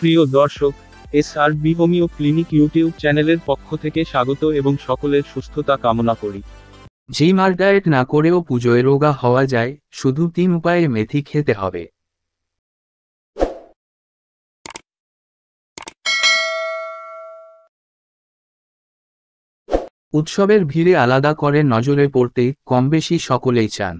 প্রিয় দর্শক S R B homeo clinic YouTube চ্যানেলের পক্ষ থেকে স্বাগত এবং সকলের সুস্থতা কামনা করি জিম আর ডায়েট না করেও পুজোয় রোগা হওয়া যায় শুধু তিন উপায়ে মেথি খেতে হবে উৎসবের ভিড়ে আলাদা করে নজরে পড়তে কমবেশি সকলেই চান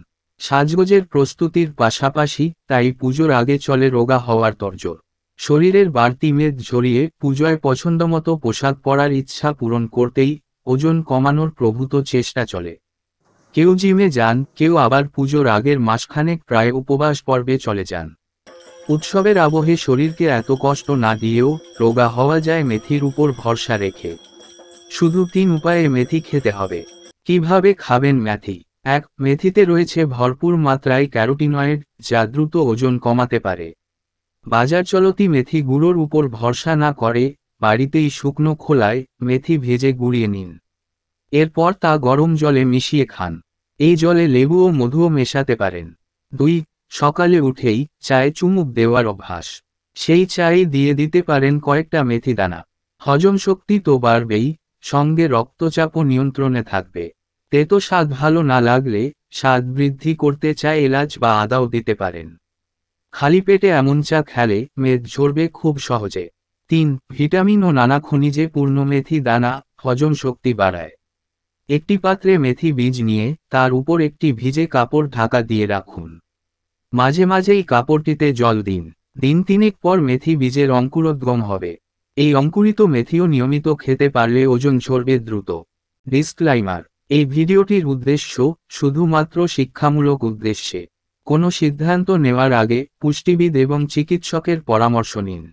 সাজগোজের প্রস্তুতির পাশাপাশি তাই পুজোর আগে চলে রোগা হওয়ার তর্জোর শরীরের বাড়তি মেদ ঝরিয়ে পুজোয় পছন্দমতো পোশাক পরার ইচ্ছা পূরণ করতেই ওজন কমানোর প্রভূত চেষ্টা চলে কেউ জিমে যান কেউ আবার পুজোর আগের মাসখানেক প্রায় উপবাস পর্বে চলে যান উৎসবের আবহে শরীরকে এত কষ্ট না দিয়েও রোগা হওয়া যায় মেথির উপর ভরসা রেখে শুধু তিন উপায়ে মেথি খেতে হবে কিভাবে খাবেন মেথি এক মেথিতে রয়েছে ভরপুর মাত্রায় ক্যারোটিনয়েড যা দ্রুত ওজন কমাতে পারে বাজার চলতি মেথি গুঁড়োর উপর ভরসা না করে বাড়িতেই শুকনো খোলায় মেথি ভেজে গুঁড়িয়ে নিন এরপর তা গরম জলে মিশিয়ে খান এই জলে লেবু ও মধুও মেশাতে পারেন দুই সকালে উঠেই চায়ে চুমুক দেওয়ার অভ্যাস সেই চায়ে দিয়ে দিতে পারেন কয়েকটা মেথি দানা হজম শক্তি তো বাড়বেই সঙ্গে রক্তচাপও নিয়ন্ত্রণে থাকবে তেতো স্বাদ ভালো না লাগলে স্বাদ বৃদ্ধি করতে চায় এলাচ বা আদাও দিতে পারেন খালি পেটে এমন চা খেলে মেদ ঝরবে খুব সহজে তিন ভিটামিন ও নানা খনিজে পূর্ণ মেথি দানা হজম শক্তি বাড়ায় একটি পাত্রে মেথি বীজ নিয়ে তার উপর একটি ভিজে কাপড় ঢাকা দিয়ে রাখুন মাঝে মাঝেই কাপড়টিতে জল দিন দিন তিনেক পর মেথি বীজের অঙ্কুরোদ্গম হবে এই অঙ্কুরিত মেথিও নিয়মিত খেতে পারলে ওজন ঝরবে দ্রুত ডিসক্লাইমার এই ভিডিওটির উদ্দেশ্য শুধুমাত্র শিক্ষামূলক উদ্দেশ্যে কোনো সিদ্ধান্ত নেওয়ার আগে পুষ্টিবিদ এবং চিকিৎসকের পরামর্শ নিন